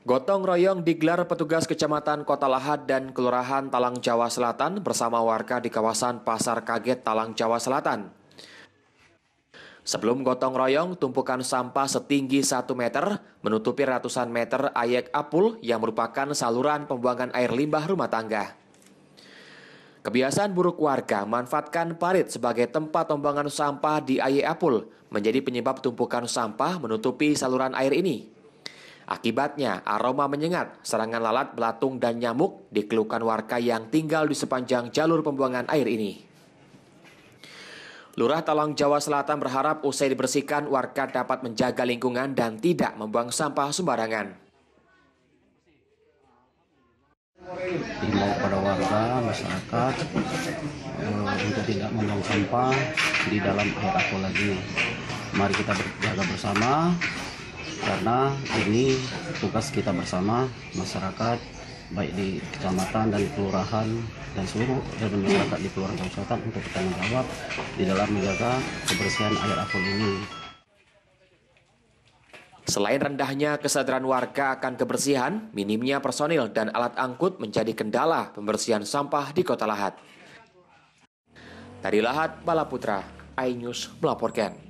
Gotong royong digelar petugas Kecamatan Kota Lahat dan Kelurahan Talang Jawa Selatan bersama warga di kawasan Pasar Kaget Talang Jawa Selatan. Sebelum gotong royong, tumpukan sampah setinggi 1 meter menutupi ratusan meter ayek apul yang merupakan saluran pembuangan air limbah rumah tangga. Kebiasaan buruk warga manfaatkan parit sebagai tempat pembuangan sampah di ayek apul menjadi penyebab tumpukan sampah menutupi saluran air ini. Akibatnya, aroma menyengat, serangan lalat, belatung, dan nyamuk dikeluhkan warga yang tinggal di sepanjang jalur pembuangan air ini. Lurah Talang Jawa Selatan berharap usai dibersihkan warga dapat menjaga lingkungan dan tidak membuang sampah sembarangan. Tinggal pada warga, masyarakat eh, untuk tidak membuang sampah di dalam air aku lagi. Mari kita berjaga bersama karena ini tugas kita bersama masyarakat baik di kecamatan dan di kelurahan dan seluruh elemen eh, masyarakat di kelurahan dan kecamatan untuk bertanggung jawab di dalam menjaga kebersihan air akun ini. Selain rendahnya kesadaran warga akan kebersihan, minimnya personil dan alat angkut menjadi kendala pembersihan sampah di Kota Lahat. Dari Lahat, Balaputra, iNews melaporkan.